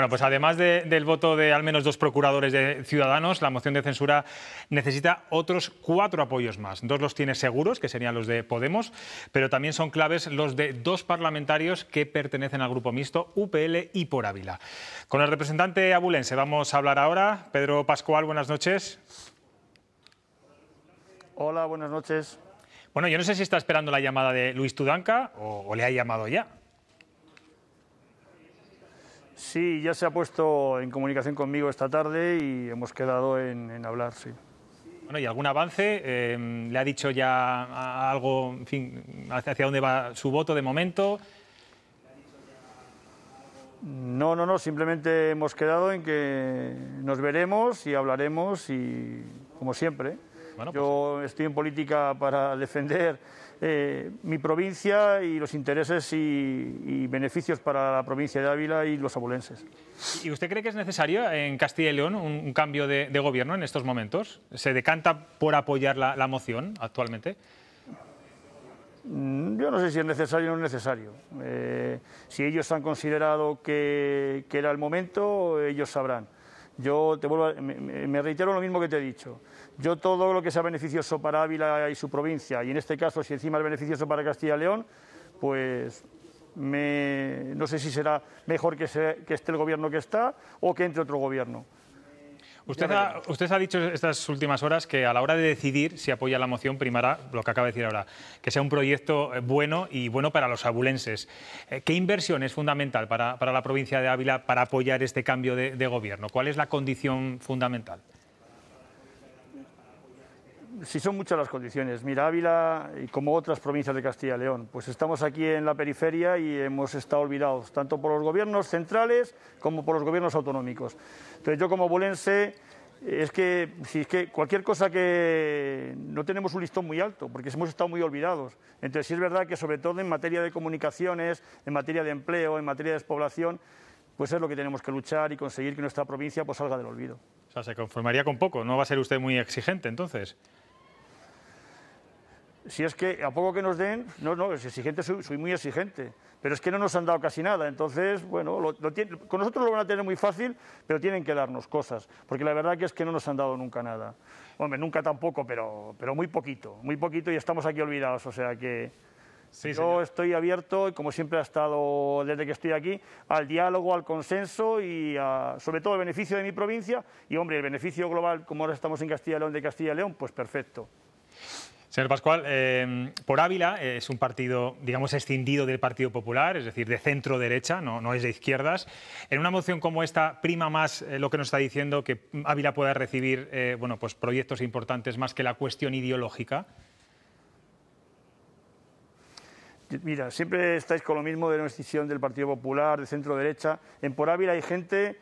Bueno, pues además del voto de al menos dos procuradores de Ciudadanos, la moción de censura necesita otros cuatro apoyos más. Dos los tiene seguros, que serían los de Podemos, pero también son claves los de dos parlamentarios que pertenecen al grupo mixto UPL y Por Ávila. Con el representante abulense vamos a hablar ahora. Pedro Pascual, buenas noches. Hola, buenas noches. Bueno, yo no sé si está esperando la llamada de Luis Tudanca o le ha llamado ya. Sí, ya se ha puesto en comunicación conmigo esta tarde y hemos quedado en, hablar, sí. Bueno, ¿y algún avance? Eh, ¿Le ha dicho ya algo, en fin, hacia dónde va su voto de momento? No, no, no, simplemente hemos quedado en que nos veremos y hablaremos y, como siempre, pues yo estoy en política para defender eh, mi provincia y los intereses y, beneficios para la provincia de Ávila y los abulenses. ¿Y usted cree que es necesario en Castilla y León un, cambio de, gobierno en estos momentos? ¿Se decanta por apoyar la, moción actualmente? Mm, yo no sé si es necesario o no es necesario. Eh, si ellos han considerado que era el momento, ellos sabrán. Yo te vuelvo me, reitero lo mismo que te he dicho. Yo todo lo que sea beneficioso para Ávila y su provincia, y en este caso, si encima es beneficioso para Castilla y León, pues no sé si será mejor que esté el gobierno que está o que entre otro gobierno. Usted ha, dicho estas últimas horas que a la hora de decidir si apoya la moción primará lo que acaba de decir ahora, que sea un proyecto eh, bueno y bueno para los abulenses. Eh, ¿Qué inversión es fundamental para, la provincia de Ávila para apoyar este cambio de, de gobierno? ¿Cuál es la condición fundamental? si son muchas las condiciones. Mira, Ávila y como otras provincias de Castilla y León, pues estamos aquí en la periferia y hemos estado olvidados, tanto por los gobiernos centrales como por los gobiernos autonómicos. Entonces yo como bolense es que, si es que cualquier cosa que no tenemos un listón muy alto, porque hemos estado muy olvidados. Entonces, sí es verdad que, sobre todo en materia de comunicaciones, en materia de empleo, en materia de despoblación, pues es lo que tenemos que luchar y conseguir que nuestra provincia pues, salga del olvido. O sea, se conformaría con poco, no va a ser usted muy exigente entonces si es que a poco que nos den, no, no, exigente, soy, muy exigente, pero es que no nos han dado casi nada, entonces, bueno, con nosotros lo van a tener muy fácil, pero tienen que darnos cosas, porque la verdad que es que no nos han dado nunca nada. Hombre, nunca tampoco, pero, muy poquito, muy poquito y estamos aquí olvidados, o sea que... yo estoy abierto, como siempre ha estado desde que estoy aquí, al diálogo, al consenso y sobre todo el beneficio de mi provincia y, hombre, el beneficio global, como ahora estamos en Castilla y León, de Castilla y León, pues perfecto. Señor Pascual, eh, por Ávila eh, es un partido, digamos, escindido del Partido Popular, es decir, de centro-derecha, no, es de izquierdas. En una moción como esta, prima más eh, lo que nos está diciendo que Ávila pueda recibir bueno, pues proyectos importantes más que la cuestión ideológica. Mira, siempre estáis con lo mismo de la decisión del Partido Popular, de centro-derecha. En Por Ávila hay gente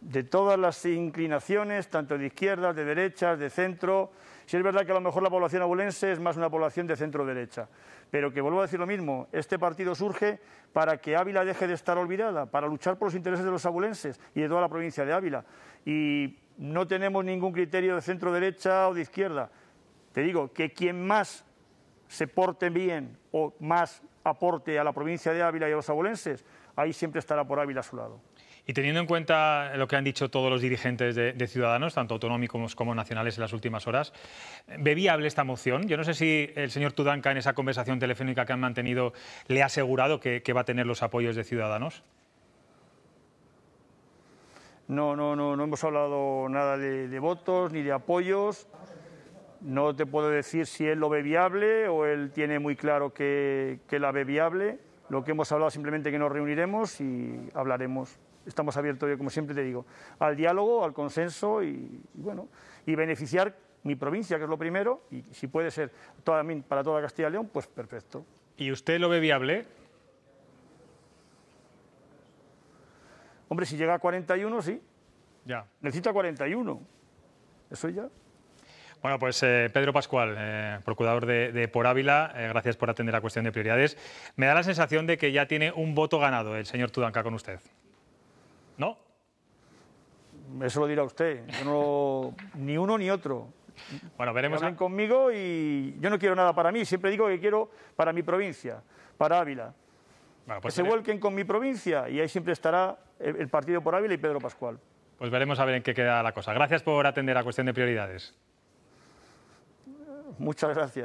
de todas las inclinaciones, tanto de izquierdas, de derechas, de centro si es verdad que a lo mejor la población abulense es más una población de centro derecha, pero que vuelvo a decir lo mismo, este partido surge para que Ávila deje de estar olvidada, para luchar por los intereses de los abulenses y de toda la provincia de Ávila. Y no tenemos ningún criterio de centro derecha o de izquierda. Te digo que quien más se porte bien o más aporte a la provincia de Ávila y a los abulenses, ahí siempre estará por Ávila a su lado. Y teniendo en cuenta lo que han dicho todos los dirigentes de, Ciudadanos, tanto autonómicos como nacionales en las últimas horas, ¿ve viable esta moción? Yo no sé si el señor Tudanca en esa conversación telefónica que han mantenido le ha asegurado que, va a tener los apoyos de Ciudadanos. No, no, no, no hemos hablado nada de, votos ni de apoyos. No te puedo decir si él lo ve viable o él tiene muy claro que, la ve viable. Lo que hemos hablado simplemente que nos reuniremos y hablaremos estamos abiertos, como siempre te digo, al diálogo, al consenso y, bueno, y beneficiar mi provincia, que es lo primero, y si puede ser para toda Castilla y León, pues perfecto. ¿Y usted lo ve viable? Hombre, si llega a 41, sí. Ya. Necesita 41. Eso ya. Bueno, pues eh, Pedro Pascual, eh, procurador de, Por Ávila, eh, gracias por atender la cuestión de prioridades. Me da la sensación de que ya tiene un voto ganado el señor Tudanca con usted. No. Eso lo dirá usted. no, ni uno ni otro. Bueno, veremos. conmigo y yo no quiero nada para mí. Siempre digo que quiero para mi provincia, para Ávila. que pues se vuelquen con mi provincia y ahí siempre estará el, el partido por Ávila y Pedro Pascual. Pues veremos a ver en qué queda la cosa. Gracias por atender a cuestión de prioridades. Muchas gracias.